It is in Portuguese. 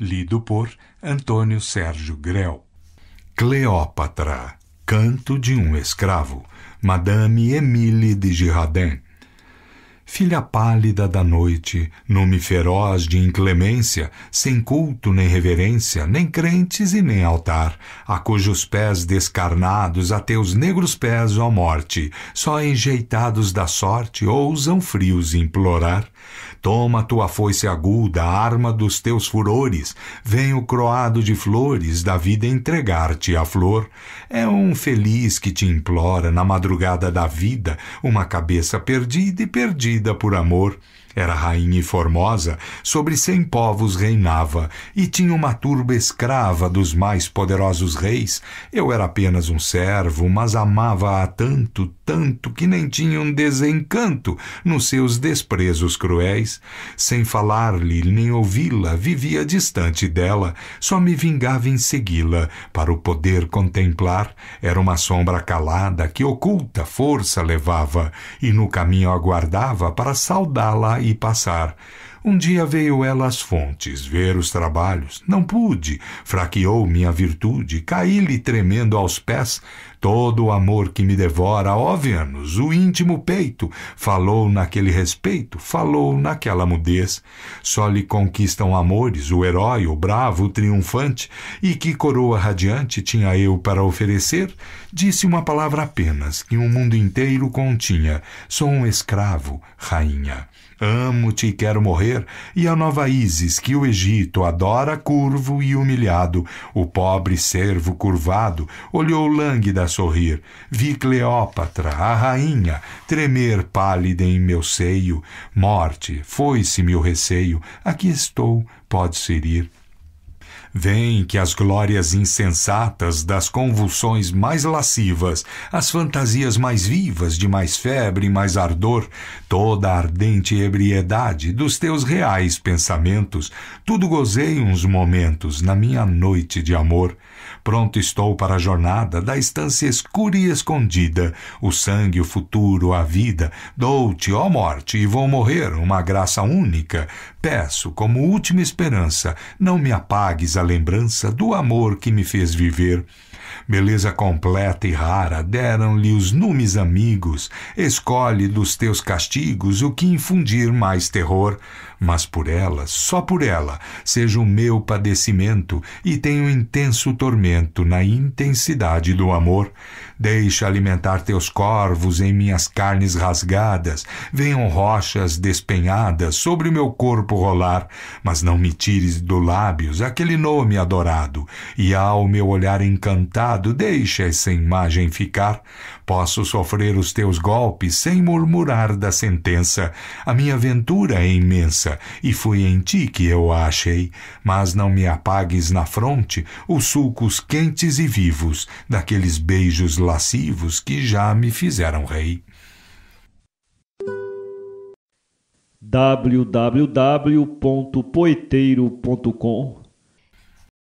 lido por Antônio Sérgio Grell. Cleópatra, Canto de um Escravo, Madame Emile de Girardin, filha pálida da noite, nome feroz de inclemência, sem culto nem reverência, nem crentes e nem altar, a cujos pés descarnados, a teus negros pés, ó morte, só enjeitados da sorte, ousam frios implorar. Toma tua foice aguda, arma dos teus furores, vem o croado de flores da vida entregar-te a flor. É um feliz que te implora, na madrugada da vida, uma cabeça perdida e perdida vida por amor era rainha e formosa, sobre cem povos reinava, e tinha uma turba escrava dos mais poderosos reis. Eu era apenas um servo, mas amava-a tanto, tanto, que nem tinha um desencanto nos seus desprezos cruéis. Sem falar-lhe nem ouvi-la, vivia distante dela, só me vingava em segui-la, para o poder contemplar. Era uma sombra calada que oculta força levava, e no caminho aguardava para saudá-la e passar. Um dia veio ela às fontes, ver os trabalhos. Não pude, fraqueou minha virtude, caí-lhe tremendo aos pés. Todo o amor que me devora, ó Vênus, o íntimo peito, falou naquele respeito, falou naquela mudez. Só lhe conquistam amores o herói, o bravo, o triunfante, e que coroa radiante tinha eu para oferecer? Disse uma palavra apenas, que um mundo inteiro continha. Sou um escravo, rainha. Amo-te e quero morrer morrer, e a nova Ísis que o Egito adora curvo e humilhado, o pobre servo curvado olhou lânguida a sorrir. Vi Cleópatra, a rainha, tremer pálida em meu seio. Morte, foi-se meu receio, aqui estou, pode ser ir Vem que as glórias insensatas das convulsões mais lascivas, as fantasias mais vivas de mais febre e mais ardor, toda a ardente ebriedade dos teus reais pensamentos, tudo gozei uns momentos na minha noite de amor. Pronto estou para a jornada da estância escura e escondida, o sangue, o futuro, a vida. Dou-te, ó morte, e vou morrer, uma graça única. Peço, como última esperança, não me apagues a lembrança do amor que me fez viver. Beleza completa e rara deram-lhe os numes amigos. Escolhe dos teus castigos o que infundir mais terror mas por ela, só por ela, seja o meu padecimento e tenho intenso tormento na intensidade do amor. Deixa alimentar teus corvos em minhas carnes rasgadas, venham rochas despenhadas sobre o meu corpo rolar, mas não me tires do lábios aquele nome adorado, e ao meu olhar encantado deixa essa imagem ficar, Posso sofrer os teus golpes sem murmurar da sentença. A minha ventura é imensa, e foi em ti que eu a achei. Mas não me apagues na fronte os sulcos quentes e vivos daqueles beijos lascivos que já me fizeram rei. www.poeteiro.com